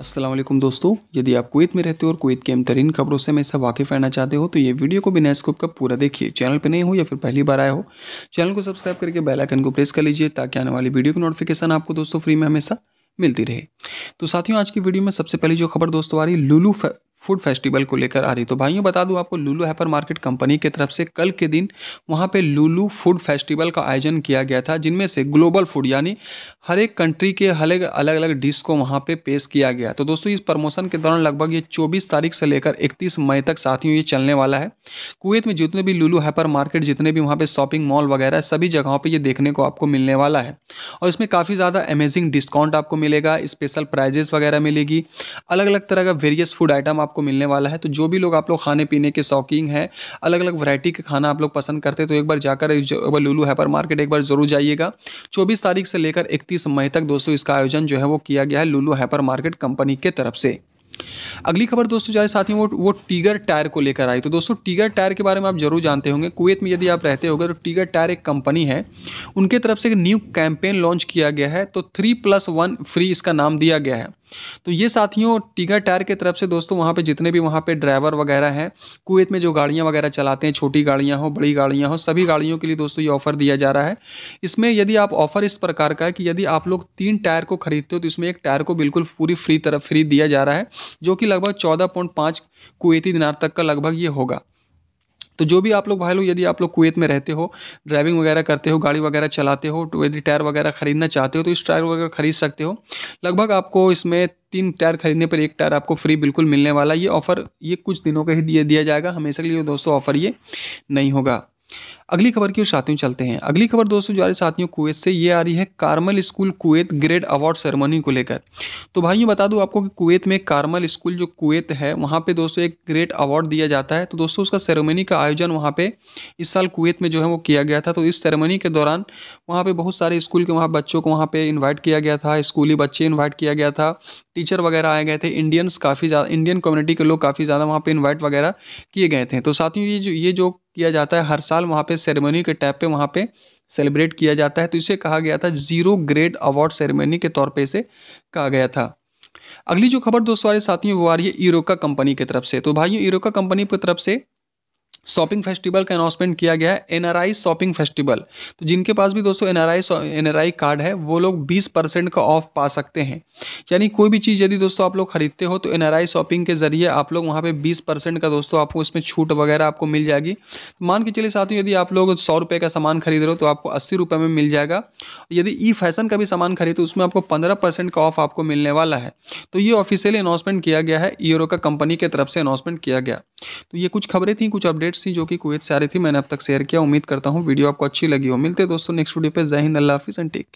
असलम दोस्तों यदि आप कुवैत में रहते हो और कुवैत के अम तरीन खबरों से हमेशा वाकिफ रहना चाहते हो तो ये वीडियो को बिना स्कोप का पूरा देखिए चैनल पर नहीं हो या फिर पहली बार आए हो चैनल को सब्सक्राइब करके बेल आइकन को प्रेस कर लीजिए ताकि आने वाली वीडियो की नोटिफिकेशन आपको दोस्तों फ्री में हमेशा मिलती रहे तो साथियों आज की वीडियो में सबसे पहली जो खबर दोस्तों आ रही लुलू फूड फेस्टिवल को लेकर आ रही तो भाइयों बता दूं आपको लुलू हैपर मार्केट कंपनी की तरफ से कल के दिन वहाँ पे लुलू फूड फेस्टिवल का आयोजन किया गया था जिनमें से ग्लोबल फूड यानी हर एक कंट्री के अलग अलग अलग डिश को वहाँ पे पेश किया गया तो दोस्तों इस प्रमोशन के दौरान लगभग ये चौबीस तारीख से लेकर इकतीस मई तक साथियों ये चलने वाला है कुवैत में जितने भी लुलू हैपर मार्केट जितने भी वहाँ पर शॉपिंग मॉल वगैरह सभी जगहों पर ये देखने को आपको मिलने वाला है और इसमें काफ़ी ज़्यादा अमेजिंग डिस्काउंट आपको मिलेगा स्पेशल प्राइजेस वगैरह मिलेगी अलग अलग तरह का वेरियस फूड आइटम आपको मिलने वाला है तो जो भी लोग आप लोग खाने पीने के शौकीन हैं अलग अलग वैरायटी का खाना आप लोग पसंद करते हैं तो एक बार जाकर एक बार लुलू हैपर मार्केट एक बार ज़रूर जाइएगा चौबीस तारीख से लेकर इकतीस मई तक दोस्तों इसका आयोजन जो है वो किया गया है लुलू हैपर मार्केट कंपनी के तरफ से अगली खबर दोस्तों जाए साथ ही वो वो टीगर टायर को लेकर आई तो दोस्तों टीगर टायर के बारे में आप जरूर जानते होंगे कुवैत में यदि आप रहते होंगे तो टीगर टायर एक कंपनी है उनके तरफ से एक न्यू कैंपेन लॉन्च किया गया है तो थ्री प्लस वन फ्री इसका नाम दिया गया है तो ये साथियों टीगा टायर की तरफ से दोस्तों वहाँ पे जितने भी वहाँ पे ड्राइवर वगैरह हैं कुवैत में जो गाड़ियाँ वगैरह चलाते हैं छोटी गाड़ियाँ हो बड़ी गाड़ियाँ हो सभी गाड़ियों के लिए दोस्तों ये ऑफ़र दिया जा रहा है इसमें यदि आप ऑफ़र इस प्रकार का है कि यदि आप लोग तीन टायर को खरीदते हो तो इसमें एक टायर को बिल्कुल पूरी फ्री तरफ फ्री दिया जा रहा है जो कि लगभग चौदह पॉइंट पाँच कुवैती दिनार तक का लगभग ये होगा तो जो भी आप लोग भाई लोग यदि आप लोग कुवैत में रहते हो ड्राइविंग वगैरह करते हो गाड़ी वगैरह चलाते हो यदि टायर वगैरह खरीदना चाहते हो तो इस टायर वगैरह खरीद सकते हो लगभग आपको इसमें तीन टायर खरीदने पर एक टायर आपको फ्री बिल्कुल मिलने वाला ये ऑफ़र ये कुछ दिनों का ही दिया जाएगा हमेशा के लिए दोस्तों ऑफ़र ये नहीं होगा अगली खबर की ओर साथियों चलते हैं अगली खबर दोस्तों जो आ रही साथियों कुवैत से ये आ रही है Carmel school Kuwait grade award ceremony को लेकर तो भाइयों बता दूं आपको कि कुवैत में कार्मल स्कूल जो कुवैत है वहाँ पे दोस्तों एक ग्रेड अवार्ड दिया जाता है तो दोस्तों उसका सेरेमनी का आयोजन वहाँ पर इस साल कुवैत में जो है वो किया गया था तो इस सेरेमनी के दौरान वहाँ पर बहुत सारे स्कूल के वहाँ बच्चों को वहाँ पर इन्वाइट किया गया था स्कूली बच्चे इन्वाइट किया गया था टीचर वगैरह आए गए थे इंडियंस काफ़ी ज़्यादा इंडियन कम्युनिटी के लोग काफ़ी ज़्यादा वहाँ पर इन्वाइट वगैरह किए गए थे तो साथियों ये जो ये जो किया जाता है हर साल वहाँ पे सेरेमनी के टाइप पे वहाँ पे सेलिब्रेट किया जाता है तो इसे कहा गया था जीरो ग्रेड अवार्ड सेरेमनी के तौर पे इसे कहा गया था अगली जो खबर दोस्तों साथियों वो आ रही है ईरोका कंपनी की तरफ से तो भाइयों ईरोका कंपनी की तरफ से शॉपिंग फेस्टिवल का अनाउंसमेंट किया गया है एनआरआई शॉपिंग फेस्टिवल तो जिनके पास भी दोस्तों एनआरआई एनआरआई कार्ड है वो लोग 20 परसेंट का ऑफ पा सकते हैं यानी कोई भी चीज़ यदि दोस्तों आप लोग खरीदते हो तो एनआरआई शॉपिंग के जरिए आप लोग वहाँ पे 20 परसेंट का दोस्तों आपको इसमें छूट वगैरह आपको मिल जाएगी तो मान के चलिए ही यदि आप लोग सौ रुपये का सामान खरीद रहे हो तो आपको अस्सी रुपये में मिल जाएगा यदि ई फैशन का भी सामान खरीदो तो उसमें आपको पंद्रह परसेंट का ऑफ आपको मिलने वाला है तो ये ऑफिशियली अनाउंसमेंट किया गया है ईरो का कंपनी के तरफ से अनाउंसमेंट किया गया तो ये कुछ खबरें थी कुछ अपडेट अपडेट्स थी जो कि कुवैत से आ रही थी मैंने अब तक शेयर किया उम्मीद करता हूँ वीडियो आपको अच्छी लगी हो मिलते दोस्तों नेक्स्ट वीडियो पर जहिंद अल्लाह हाफिज़ एंड टेक केयर